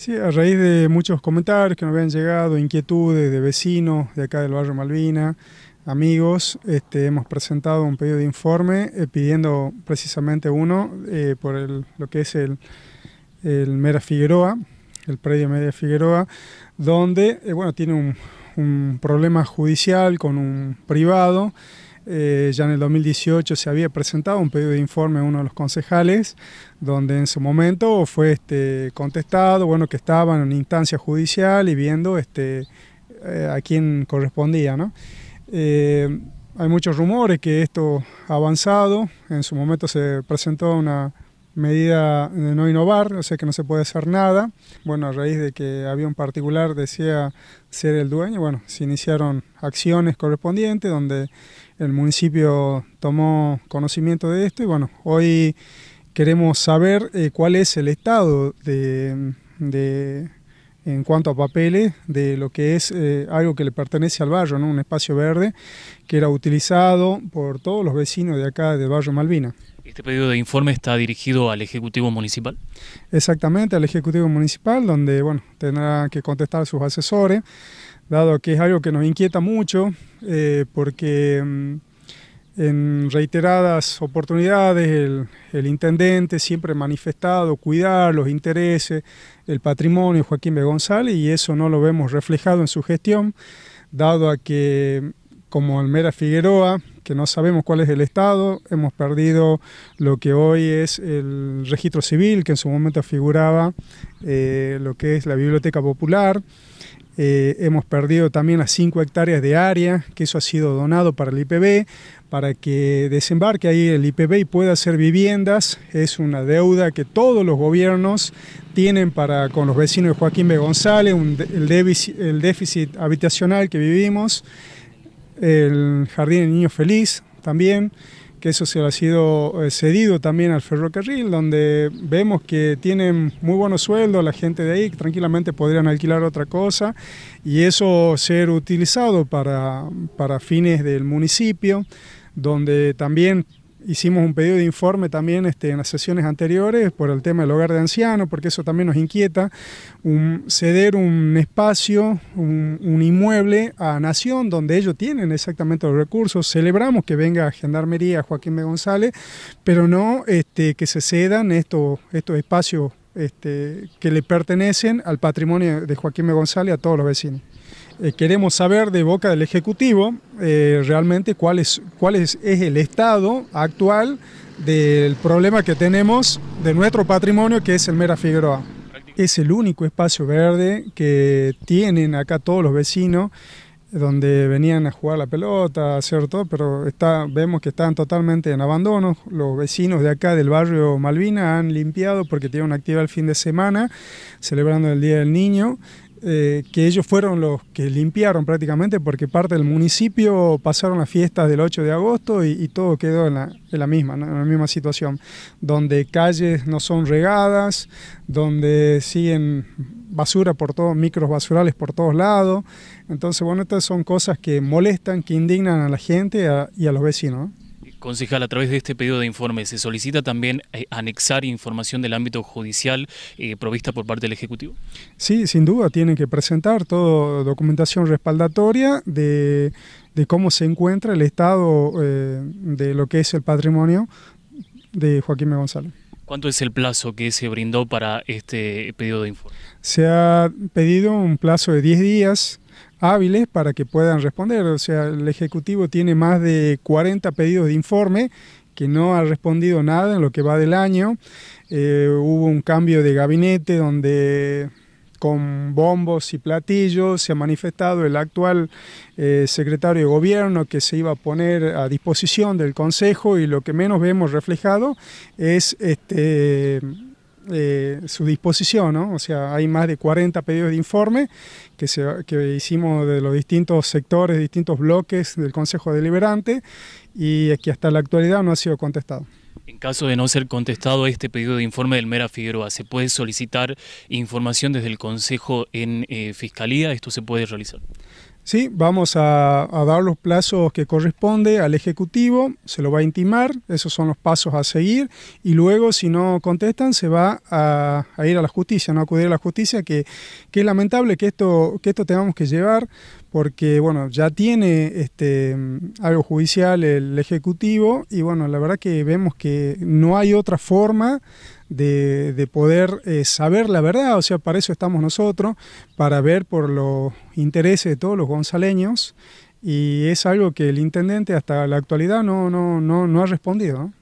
Sí, a raíz de muchos comentarios que nos habían llegado, inquietudes de vecinos de acá del barrio Malvina, amigos, este, hemos presentado un pedido de informe eh, pidiendo precisamente uno eh, por lo que es el, el, Mera Figueroa, el predio Mera Figueroa, donde eh, bueno, tiene un, un problema judicial con un privado eh, ya en el 2018 se había presentado un pedido de informe a uno de los concejales, donde en su momento fue este, contestado, bueno, que estaban en instancia judicial y viendo este, eh, a quién correspondía, ¿no? Eh, hay muchos rumores que esto ha avanzado, en su momento se presentó una medida de no innovar, o sea que no se puede hacer nada. Bueno, a raíz de que había un particular decía ser el dueño, bueno, se iniciaron acciones correspondientes donde el municipio tomó conocimiento de esto y bueno, hoy queremos saber eh, cuál es el estado de, en cuanto a papeles de lo que es eh, algo que le pertenece al barrio, ¿no? un espacio verde que era utilizado por todos los vecinos de acá del barrio Malvina. ¿Este pedido de informe está dirigido al Ejecutivo Municipal? Exactamente, al Ejecutivo Municipal, donde bueno, tendrá que contestar a sus asesores, dado que es algo que nos inquieta mucho, eh, porque mm, en reiteradas oportunidades el, intendente siempre ha manifestado cuidar los intereses, el patrimonio de Joaquín B. González, y eso no lo vemos reflejado en su gestión, dado a que como Almera Figueroa, que no sabemos cuál es el estado, hemos perdido lo que hoy es el registro civil, que en su momento figuraba eh, lo que es la biblioteca popular. Eh, hemos perdido también las 5 hectáreas de área, que eso ha sido donado para el IPB, para que desembarque ahí el IPB y pueda hacer viviendas. Es una deuda que todos los gobiernos tienen para con los vecinos de Joaquín B. González, el déficit habitacional que vivimos el Jardín de Niño Feliz también, que eso se ha sido eh, cedido también al ferrocarril, donde vemos que tienen muy buenos sueldos la gente de ahí, que tranquilamente podrían alquilar otra cosa y eso ser utilizado para, para fines del municipio, donde también Hicimos un pedido de informe también este, en las sesiones anteriores por el tema del hogar de ancianos, porque eso también nos inquieta, ceder un espacio, un, inmueble a Nación, donde ellos tienen exactamente los recursos. Celebramos que venga a Gendarmería Joaquín B. González, pero no este, que se cedan estos, espacios este, que le pertenecen al patrimonio de Joaquín B. González a todos los vecinos. Eh, queremos saber de boca del Ejecutivo eh, realmente cuál, es, cuál es, el estado actual del problema que tenemos de nuestro patrimonio que es el Mera Figueroa. Es el único espacio verde que tienen acá todos los vecinos donde venían a jugar la pelota, pero vemos que están totalmente en abandono. Los vecinos de acá del barrio Malvina han limpiado porque tienen una el fin de semana, celebrando el Día del Niño, eh, que ellos fueron los que limpiaron prácticamente porque parte del municipio pasaron las fiestas del 8 de agosto y, todo quedó en la, misma, en la misma situación, donde calles no son regadas, donde siguen basura por todos, micros basurales por todos lados. Entonces, bueno, estas son cosas que molestan, que indignan a la gente y a los vecinos. Concejal, a través de este pedido de informe, ¿se solicita también eh, anexar información del ámbito judicial eh, provista por parte del Ejecutivo? Sí, sin duda, tienen que presentar toda documentación respaldatoria de, cómo se encuentra el estado eh, de lo que es el patrimonio de Joaquín M. González. ¿Cuánto es el plazo que se brindó para este pedido de informe? Se ha pedido un plazo de 10 días hábiles para que puedan responder. O sea, el Ejecutivo tiene más de 40 pedidos de informe que no ha respondido nada en lo que va del año. Eh, hubo un cambio de gabinete donde con bombos y platillos se ha manifestado el actual eh, secretario de gobierno que se iba a poner a disposición del Consejo y lo que menos vemos reflejado es este eh, su disposición, O sea, hay más de 40 pedidos de informe que, que hicimos de los distintos sectores, distintos bloques del Consejo Deliberante y que hasta la actualidad no ha sido contestado. En caso de no ser contestado este pedido de informe del Mera Figueroa, ¿se puede solicitar información desde el Consejo en eh, Fiscalía? ¿Esto se puede realizar? Sí, vamos a, dar los plazos que corresponde al Ejecutivo, se lo va a intimar, esos son los pasos a seguir, y luego si no contestan se va a, ir a la justicia, no acudir a la justicia, que, que es lamentable que esto, que esto tengamos que llevar, porque bueno, ya tiene este, algo judicial el Ejecutivo y bueno, la verdad que vemos que no hay otra forma de, poder eh, saber la verdad, o sea, para eso estamos nosotros, para ver por los intereses de todos los gonzaleños y es algo que el intendente hasta la actualidad no, no, no ha respondido.